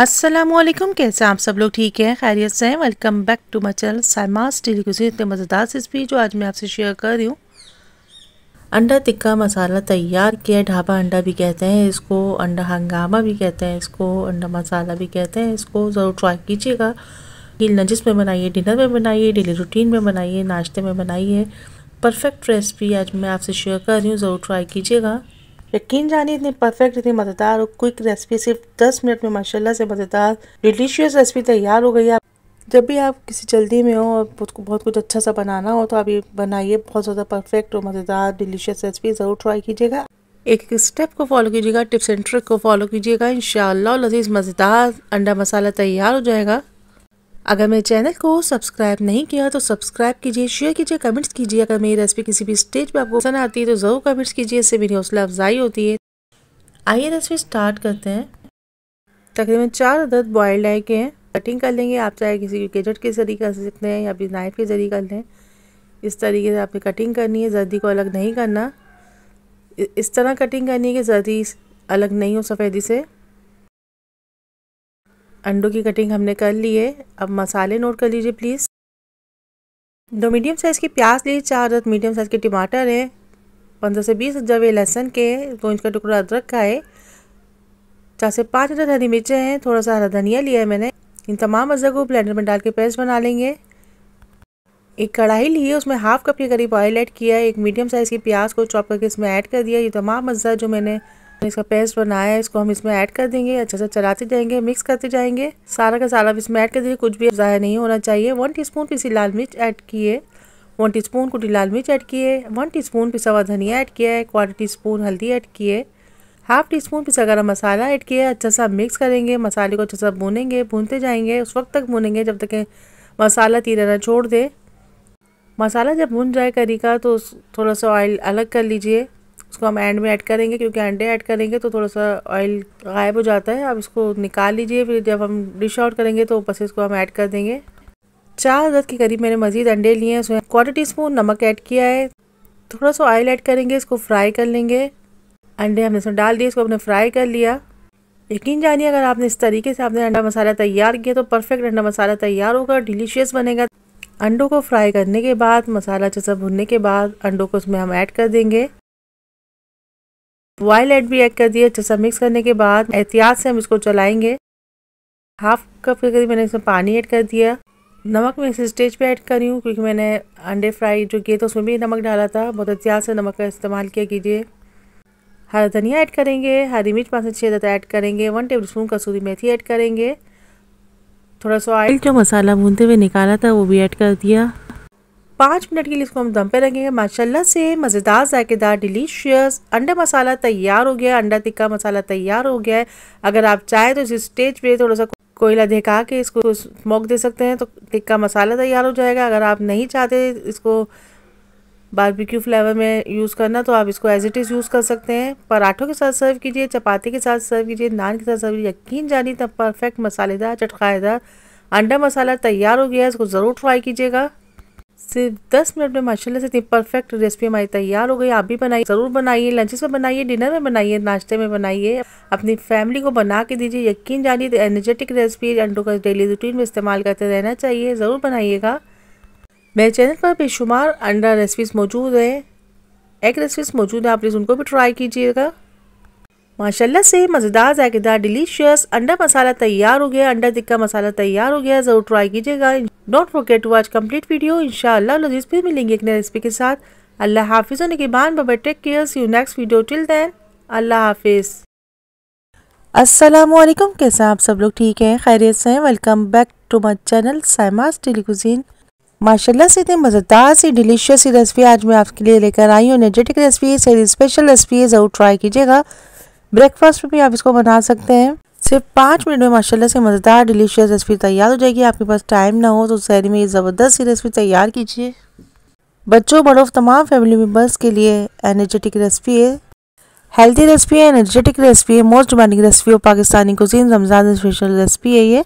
असलम कैसे आप सब लोग ठीक हैं खैरियत से हैं welcome back to my channel साइमास टेलीकुजी इतने मज़ेदार रेसिपी जो आज मैं आपसे शेयर कर रही हूँ अंडा टिक्का मसाला तैयार किया ढाबा अंडा भी कहते हैं इसको अंडा हंगामा भी कहते हैं इसको अंडा मसाला भी कहते हैं इसको ज़रूर ट्राई कीजिएगा कि नजिस में बनाइए डिनर में बनाइए डेली रूटीन में बनाइए नाश्ते में बनाइए परफेक्ट रेसिपी आज मैं आपसे शेयर कर रही हूँ ज़रूर ट्राई कीजिएगा यकीन जानिए इतनी परफेक्ट इतनी मज़ेदार और क्विक रेसिपी सिर्फ दस मिनट में माशाल्लाह से मज़ेदार डिलीशियस रेसिपी तैयार हो गई है जब भी आप किसी जल्दी में हो और बहुत कुछ अच्छा सा बनाना हो तो आप ये बनाइए बहुत ज़्यादा परफेक्ट और मज़ेदार डिलीशियस रेसिपी ज़रूर ट्राई कीजिएगा एक एक स्टेप को फॉलो कीजिएगा टिप्स एंड ट्रिक को फॉलो कीजिएगा इन लजीज़ मज़ेदार अंडा मसाला तैयार हो जाएगा अगर मेरे चैनल को सब्सक्राइब नहीं किया तो सब्सक्राइब कीजिए शेयर कीजिए कमेंट्स कीजिए अगर मेरी रेसिपी किसी भी स्टेज पर आपको पसंद आती है तो ज़रूर कमेंट्स कीजिए इससे मेरी हौसला अफजाई होती है आइए रेसिपी स्टार्ट करते हैं तकरीबन चार अदद बॉयल्ड एग के हैं कटिंग कर लेंगे आप चाहे किसी गेजट के जरिए कर सकते हैं या फिर नाइफ के ज़रिए कर लें इस तरीके से आपने कटिंग करनी है जर्दी को अलग नहीं करना इस तरह कटिंग करनी है कि जर्दी अलग नहीं हो सफ़ेदी से अंडों की कटिंग हमने कर ली है अब मसाले नोट कर लीजिए प्लीज़ दो मीडियम साइज़ की प्याज ली चार दस मीडियम साइज़ के टमाटर हैं पंद्रह से बीस जवे लहसुन के दो इंच का टुकड़ा अदरक का है चार से पाँच हज़ार हरी मिर्चें हैं थोड़ा सा हरा धनिया लिया है मैंने इन तमाम अदरक को ब्लेंडर में डाल के पेस्ट बना लेंगे एक कढ़ाई ली है उसमें हाफ कप के करीब ऑयल ऐड किया है एक मीडियम साइज़ की प्याज को चॉप करके इसमें ऐड कर दिया ये तमाम मज़ा जो मैंने इसका पेस्ट बनाया है इसको हम इसमें ऐड कर देंगे अच्छे से चलाते जाएंगे मिक्स करते जाएंगे सारा का सारा इसमें ऐड कर देंगे कुछ भी ज़ाया नहीं होना चाहिए वन टी स्पून पीसी लाल मिर्च ऐड किए वन टी स्पून कुटी लाल मिर्च ऐड किए वन टी स्पून पिसा हुआ धनिया ऐड किया है क्वार्टर टी स्पून हल्दी ऐड किए हाफ टी स्पून पिसा गरम मसाला ऐड किया अच्छा सा मिक्स करेंगे मसाले को अच्छा सा भूनेंगे भूनते जाएंगे उस वक्त तक भूनेंगे जब तक मसाला तीरा ना छोड़ दे मसाला जब भुन जाए करी का तो थोड़ा सा ऑयल अलग कर लीजिए इसको हम एंड में ऐड करेंगे क्योंकि अंडे ऐड करेंगे तो थोड़ा सा ऑयल गायब हो जाता है आप इसको निकाल लीजिए फिर जब हम डिश आउट करेंगे तो बस इसको हम ऐड कर देंगे चार अदद के करीब मैंने मज़ीद अंडे लिए हैं उसमें क्वार्टर टी स्पून नमक ऐड किया है थोड़ा सा ऑयल ऐड करेंगे इसको फ्राई कर लेंगे अंडे हमने इसमें डाल दिए इसको हमने फ्राई कर लिया यकीन जानिए अगर आपने इस तरीके से आपने अंडा मसाला तैयार किया तो परफेक्ट अंडा मसाला तैयार होगा डिलीशियस बनेगा अंडों को फ्राई करने के बाद मसाला जैसा अच्छा भुनने के बाद अंडों को उसमें हम ऐड कर देंगे बॉयल एड भी ऐड कर दिया अच्छे सा मिक्स करने के बाद एहतियात से हम इसको चलाएंगे हाफ कप के करीब मैंने इसमें पानी ऐड कर दिया नमक मैं इस स्टेज पे ऐड कर रही हूँ क्योंकि मैंने अंडे फ्राई जो किए थे उसमें भी नमक डाला था बहुत एहतियात से नमक का इस्तेमाल किया कीजिए हरा धनिया ऐड करेंगे हरी मिर्च पाँच से छः ज़्यादा ऐड करेंगे वन टेबल स्पून कसूरी मेथी ऐड करेंगे थोड़ा सा ऑयल जो मसाला भूनते हुए निकाला था वो भी ऐड कर दिया पाँच मिनट के लिए इसको हम दम पे रखेंगे माशाल्लाह से मज़ेदार जायकेदार डिलीशियस अंडा मसाला तैयार हो गया अंडा टिक्का मसाला तैयार हो गया है अगर आप चाहें तो इस स्टेज पे थोड़ा सा कोयला धिका के इसको स्मोक दे सकते हैं तो टिक्का मसाला तैयार हो जाएगा अगर आप नहीं चाहते इसको बारबेक्यू फ्लेवर में यूज़ करना तो आप इसको एज इट इज़ यूज़ कर सकते हैं पराठों के साथ सर्व कीजिए चपाती के साथ सर्व कीजिए नान के साथ सर्व कीजिए यकीन जानी तब परफेक्ट मसालेदार चटकाएदार अंडा मसाला तैयार हो गया है इसको ज़रूर ट्राई कीजिएगा सिर्फ दस मिनट में माशाल्लाह से इतनी परफेक्ट रेसिपी हमारी तैयार हो गई आप भी बनाइए ज़रूर बनाइए लंचेस में बनाइए डिनर में बनाइए नाश्ते में बनाइए अपनी फैमिली को बना के दीजिए यकीन जानिए तो एनर्जेटिक रेसिपी अंडों का डेली रूटीन में इस्तेमाल करते रहना चाहिए ज़रूर बनाइएगा मेरे चैनल पर बेशुमार अंडा रेसिपीज़ मौजूद हैं एग रेसिपीज़ मौजूद हैं आप प्लीज़ उनको भी ट्राई कीजिएगा माशाल्लाह से मज़ेदार जायकेदार डिलीशियस अंडा मसाला तैयार हो गया अंडा टिक्का मसाला तैयार हो गया ज़रूर ट्राई कीजिएगा don't forget to watch complete video इंशाल्लाह लजीज फिर मिलेंगे एक नई रेसिपी के साथ अल्लाह हाफिज़ होने के बाद बबा take cares you next video till then अल्लाह हाफिज़ असलकम कैसे आप सब लोग ठीक हैं खैरियत से हैं welcome back to my channel सैमास टेलीकुजीन माशाला से इतनी मज़ेदार सी डिलीशियस सी रेसिपी आज मैं आपके लिए लेकर आई हूँ एनर्जेटिक रेसिपी से स्पेशल रेसिपी ज़रूर ट्राई कीजिएगा ब्रेकफास्ट में भी आप इसको बना सकते हैं सिर्फ पाँच मिनट में माशाल्लाह से मज़ेदार डिलीशियस रेसिपी तैयार हो जाएगी आपके पास टाइम ना हो तो शहरी में ये ज़बरदस्त रेसिपी तैयार कीजिए बच्चों बड़ों तमाम फैमिली मेम्बर्स के लिए एनर्जेटिक रेसिपी है हेल्थी रेसिपी है एनर्जेटिक रेसिपी है मोस्ट डिमांडिंग रेसिपी और Pakistani cuisine Ramzan special recipe है ये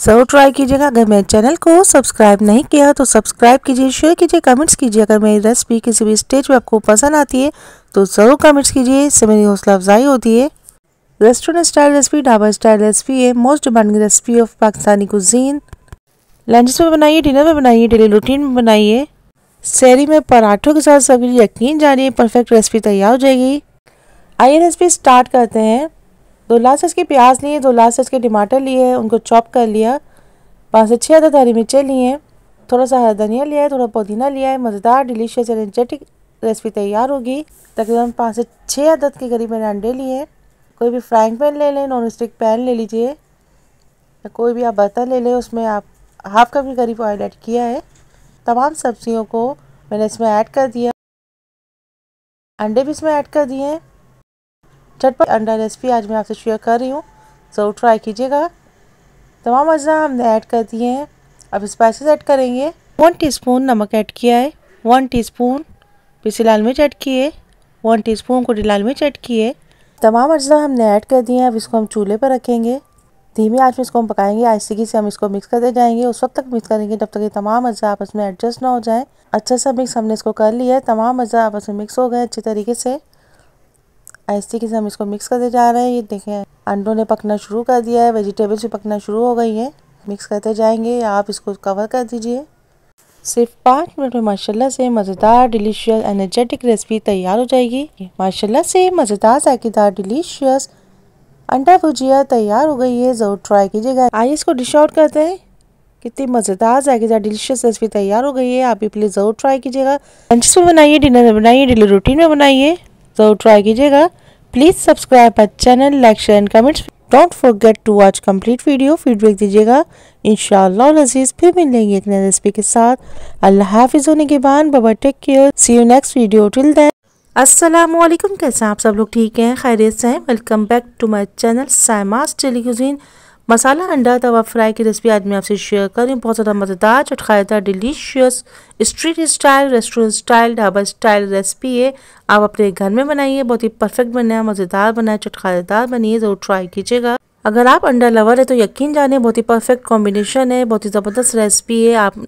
ज़रूर ट्राई कीजिएगा अगर मेरे चैनल को सब्सक्राइब नहीं किया तो सब्सक्राइब कीजिए शेयर कीजिए कमेंट्स कीजिए अगर मेरी रेसिपी किसी भी स्टेज पर आपको पसंद आती है तो ज़रूर कमेंट्स कीजिए इससे मेरी हौसला अफजाई होती है restaurant style recipe dhaba style recipe है most demanding recipe of Pakistani cuisine lunch में बनाइए डिनर में बनाइए डेली रूटीन में बनाइए सैरी में पराठों के साथ सब्जी यकीन जानिए परफेक्ट रेसिपी तैयार हो जाएगी आइए रेसिपी स्टार्ट करते हैं दो लाल साइज़ के प्याज लिए दो लाल साइज़ के टमाटर लिए उनको चॉप कर लिया पाँच से छः अदद हरी मिर्चें लिए हैं थोड़ा सा हरा धनिया लिया है थोड़ा पुदीना लिया है मज़ेदार डिलीशियस एनर्जेटिक रेसिपी तैयार होगी तकरीबन पाँच से छः अदद के करीब मैंने अंडे लिए कोई भी फ्राइंग पैन ले लें नॉन स्टिक पैन ले लीजिए या कोई भी आप बर्तन ले लें उसमें आप हाफ कप के करीब ऑयल ऐड किया है तमाम सब्जियों को मैंने इसमें ऐड कर दिया अंडे भी इसमें ऐड कर दिए हैं चटपट अंडा रेसिपी आज मैं आपसे शेयर कर रही हूँ ज़रूर ट्राई कीजिएगा तमाम अज़ा हमने ऐड कर दिए हैं अब स्पाइसेस ऐड करेंगे वन टीस्पून नमक ऐड किया है वन टीस्पून पीसी लाल मिर्च ऐड किए वन टीस्पून कुटी लाल मिर्च ऐड किए तमाम अज़ा हमने ऐड कर दिए हैं अब इसको हम चूल्हे पर रखेंगे धीमी आज में इसको हम पकाएंगे आइसिकी से हम इसको मिक्स करते जाएंगे उस वक्त तक मिक्स करेंगे जब तक ये तमाम अज़ा आपस में एडजस्ट ना हो जाए अच्छा सा मिक्स हमने इसको कर लिया है तमाम अज़ा आपस में मिक्स हो गए अच्छे तरीके से ऐसे से हम इसको मिक्स करते जा रहे हैं ये देखें अंडों ने पकना शुरू कर दिया है वेजिटेबल्स भी पकना शुरू हो गई हैं मिक्स करते जाएंगे आप इसको कवर कर दीजिए सिर्फ पाँच मिनट में माशाल्लाह से मज़ेदार डिलीशियस एनर्जेटिक रेसिपी तैयार हो जाएगी माशाल्लाह से मज़ेदार जायकेदार डिलीशियस अंडा भुजिया तैयार हो गई है ज़रूर ट्राई कीजिएगा आइए इसको डिश आउट करते हैं कितनी मज़ेदार जायकेदार डिलीशियस रेसिपी तैयार हो गई है आप भी प्लीज़ ज़रूर ट्राई कीजिएगा लंच में बनाइए डिनर में बनाइए डेली रूटीन में बनाइए ज़रूर ट्राई कीजिएगा please subscribe our channel like share and comments don't forget to watch complete video feedback दीजिएगा इंशाल्लाह लजीज फिर मिलेंगे एक नए रेसिपी के साथ अल्लाह हाफिज होने के बाद बाबा take care see you next video till then अस्सलाम वालेकुम कैसे हैं आप सब लोग ठीक हैं खैरियत से हैं welcome back to my channel साइमास टेली मसाला अंडा तवा फ्राई की रेसिपी आज मैं आपसे शेयर कर रही हूँ बहुत ज़्यादा मज़ेदार चटकायता delicious street style restaurant style dhaba style recipe है आप अपने घर में बनाइए बहुत ही परफेक्ट बना है मज़ेदार बना है चटकायदार बनिए ज़रूर ट्राई कीजिएगा अगर आप अंडा लवर है तो यकीन जाने बहुत ही परफेक्ट कॉम्बिनेशन है बहुत ही ज़बरदस्त रेसिपी है आप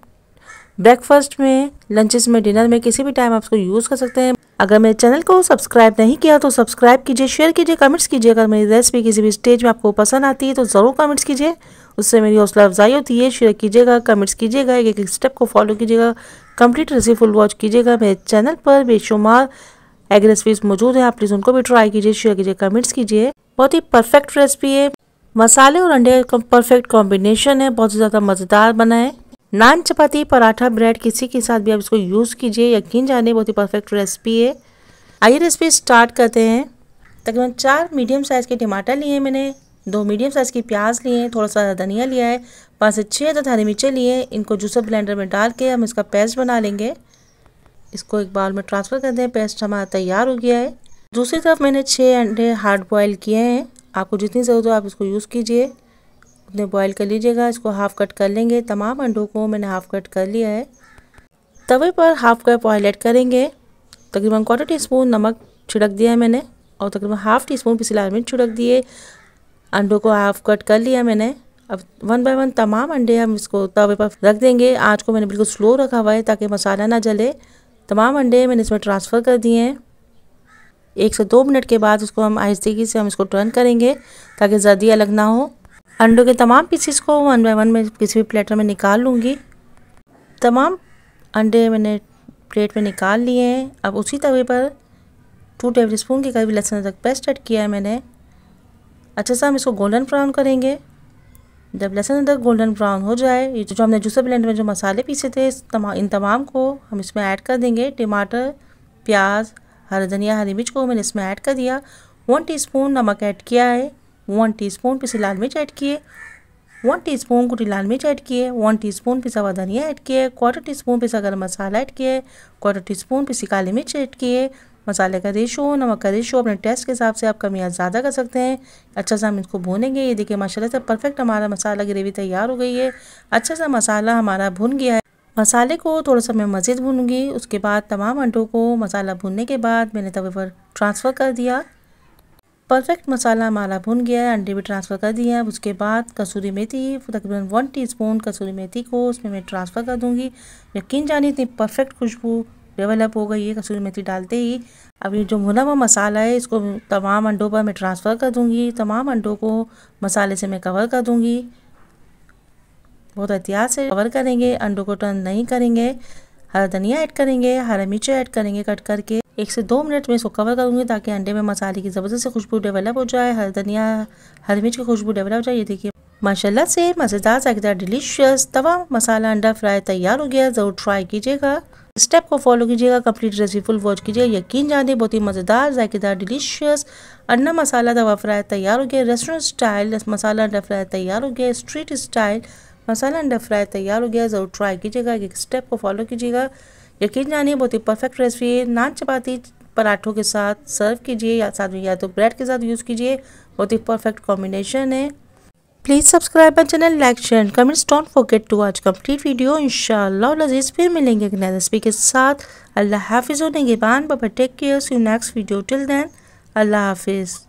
ब्रेकफास्ट में लंचेस में डिनर में किसी भी टाइम आप इसको यूज़ कर सकते हैं अगर मेरे चैनल को सब्सक्राइब नहीं किया तो सब्सक्राइब कीजिए शेयर कीजिए कमेंट्स कीजिए अगर मेरी रेसिपी किसी भी स्टेज में आपको पसंद आती है तो ज़रूर कमेंट्स कीजिए उससे मेरी हौसला अफजाई होती है शेयर कीजिएगा कमेंट्स कीजिएगा एक एक स्टेप को फॉलो कीजिएगा कंप्लीट रेसिपी फुल वॉच कीजिएगा मेरे चैनल पर बेशुमार एग रेसिपीज मौजूद हैं आप प्लीज़ उनको भी ट्राई कीजिए शेयर कीजिए कमेंट्स कीजिए बहुत ही परफेक्ट रेसिपी है मसाले और अंडे का परफेक्ट कॉम्बिनेशन है बहुत ही ज़्यादा मज़ेदार बना है नान चपाती पराठा ब्रेड किसी के साथ भी आप इसको यूज़ कीजिए यकीन जाने बहुत ही परफेक्ट रेसिपी है आइए रेसिपी स्टार्ट करते हैं तकरीबन चार मीडियम साइज़ के टमाटर लिए हैं मैंने दो मीडियम साइज़ की प्याज लिए हैं थोड़ा सा धनिया लिया है पाँच से छः तो हरी मिर्चें लिए हैं इनको जूसर ब्लेंडर में डाल के हम इसका पेस्ट बना लेंगे इसको एक बाउल में ट्रांसफ़र कर दें पेस्ट हमारा तैयार हो गया है दूसरी तरफ मैंने छः अंडे हार्ड बॉयल किए हैं आपको जितनी ज़रूरत हो आप इसको यूज़ कीजिए आपने बॉईल कर लीजिएगा इसको हाफ़ कट कर लेंगे तमाम अंडों को मैंने हाफ़ कट कर लिया है तवे पर हाफ़ कप ऑयल ऐड करेंगे तकरीबन क्वार्टर टी स्पून नमक छिड़क दिया है मैंने और तकरीबन हाफ़ टी स्पून पिसी लाल मिर्च छिड़क दिए अंडों को हाफ कट कर लिया मैंने अब वन बाय वन तमाम अंडे हम इसको तवे पर रख देंगे आज को मैंने बिल्कुल स्लो रखा हुआ है ताकि मसाला ना जले तमाम अंडे मैंने इसमें ट्रांसफ़र कर दिए हैं एक से दो मिनट के बाद उसको हम आहिस्तेगी से हम इसको टर्न करेंगे ताकि जर्दी अलग ना हो अंडों के तमाम पीसीस को वन बाय वन में किसी भी प्लेटर में निकाल लूँगी तमाम अंडे मैंने प्लेट में निकाल लिए हैं अब उसी तवे पर टू टेबल स्पून के करीब लहसुन तक पेस्ट ऐड किया है मैंने अच्छे से हम इसको गोल्डन ब्राउन करेंगे जब लहसुन अदरक गोल्डन ब्राउन हो जाए ये जो हमने जूसर ब्लेंडर में जो मसाले पीसे थे तमा, इन तमाम को हम इसमें ऐड कर देंगे टमाटर प्याज हरा धनिया हरी मिर्च को मैंने इसमें ऐड कर दिया वन टीस्पून नमक ऐड किया है वन टीस्पून पिसी लाल मिर्च ऐड किए वन टीस्पून कुटी लाल मिर्च ऐड किए वन टीस्पून पिसा हुआ धनिया ऐड किए क्वार्टर स्पून पिसा गर्म मसाला ऐड किए क्वार्टर स्पून पिसी काली मिर्च ऐड किए मसाले का रेशो नमक का रेशो अपने टेस्ट के हिसाब से आप कम या ज़्यादा कर सकते हैं अच्छा सा हम इसको भूनेंगे ये देखिए माशाला से परफेक्ट हमारा मसाला ग्रेवी तैयार हो गई है अच्छा सा मसाला हमारा भुन गया है मसाले को थोड़ा सा मैं मज़ीद भूनूंगी उसके बाद तमाम अंडों को मसाला भूनने के बाद मैंने तवे पर ट्रांसफ़र कर दिया परफेक्ट मसाला हमारा भुन गया है अंडे भी ट्रांसफ़र कर दिए हैं उसके बाद कसूरी मेथी तकरीबन वन टीस्पून कसूरी मेथी को उसमें मैं ट्रांसफ़र कर दूँगी यकीन जानिए इतनी परफेक्ट खुशबू डेवलप हो गई है कसूरी मेथी डालते ही अब ये जो भुना हुआ मसाला है इसको तमाम अंडों पर मैं ट्रांसफ़र कर दूँगी तमाम अंडों को मसाले से मैं कवर कर दूँगी बहुत एहतियात से कवर करेंगे अंडों को टर्न नहीं करेंगे हरा धनिया ऐड करेंगे हरा मिर्च ऐड करेंगे कट करके एक से दो मिनट में इसको कवर करूँगी ताकि अंडे में मसाले की ज़बरदस्त से खुशबू डेवलप हो जाए हर धनिया हर मिर्च की खुशबू डेवलप हो जाए ये देखिए माशाल्लाह से मज़ेदार जायकेदार डिलीशियस तवा मसाला अंडा फ्राई तैयार हो गया ज़रूर ट्राई कीजिएगा स्टेप को फॉलो कीजिएगा कंप्लीट रेसिपी फुल वॉच कीजिएगा यकीन जाने बहुत ही मज़ेदार जायकेदार डिलीशियस अंडा मसाला तवा फ्राई तैयार हो गया रेस्टोरेंट स्टाइल मसाला अंडा फ्राई तैयार हो गया स्ट्रीट स्टाइल मसाला अंडा फ्राई तैयार हो गया ज़रूर ट्राई कीजिएगा एक स्टेप को फॉलो कीजिएगा यकीन जानिए बहुत ही परफेक्ट रेसिपी है नान चपाती पराठों के साथ सर्व कीजिए या साथ में या तो ब्रेड के साथ यूज़ कीजिए बहुत ही परफेक्ट कॉम्बिनेशन है please subscribe my channel like share and comments don't forget to आज कंप्लीट वीडियो इन शजीज फिर मिलेंगे एक नए रेसिपी के साथ अल्लाह हाफिज़ होने के बाद बबा take care you next video till then अल्लाह हाफिज़